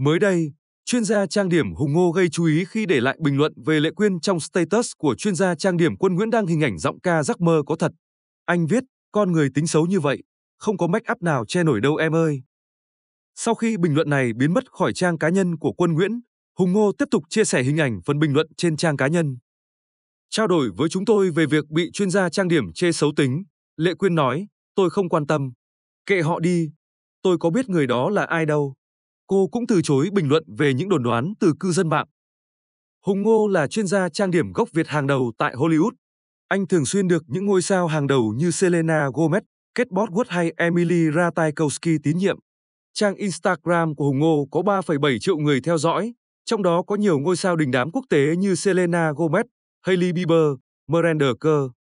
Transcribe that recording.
Mới đây, chuyên gia trang điểm Hùng Ngô gây chú ý khi để lại bình luận về Lệ Quyên trong status của chuyên gia trang điểm Quân Nguyễn đang hình ảnh giọng ca giấc mơ có thật. Anh viết, con người tính xấu như vậy, không có make up nào che nổi đâu em ơi. Sau khi bình luận này biến mất khỏi trang cá nhân của Quân Nguyễn, Hùng Ngô tiếp tục chia sẻ hình ảnh phần bình luận trên trang cá nhân. Trao đổi với chúng tôi về việc bị chuyên gia trang điểm chê xấu tính, Lệ Quyên nói, tôi không quan tâm. Kệ họ đi, tôi có biết người đó là ai đâu. Cô cũng từ chối bình luận về những đồn đoán từ cư dân mạng. Hùng Ngô là chuyên gia trang điểm gốc Việt hàng đầu tại Hollywood. Anh thường xuyên được những ngôi sao hàng đầu như Selena Gomez, Kate Bosworth hay Emily Ratajkowski tín nhiệm. Trang Instagram của Hùng Ngô có 3,7 triệu người theo dõi, trong đó có nhiều ngôi sao đình đám quốc tế như Selena Gomez, Hailey Bieber, Miranda Kerr.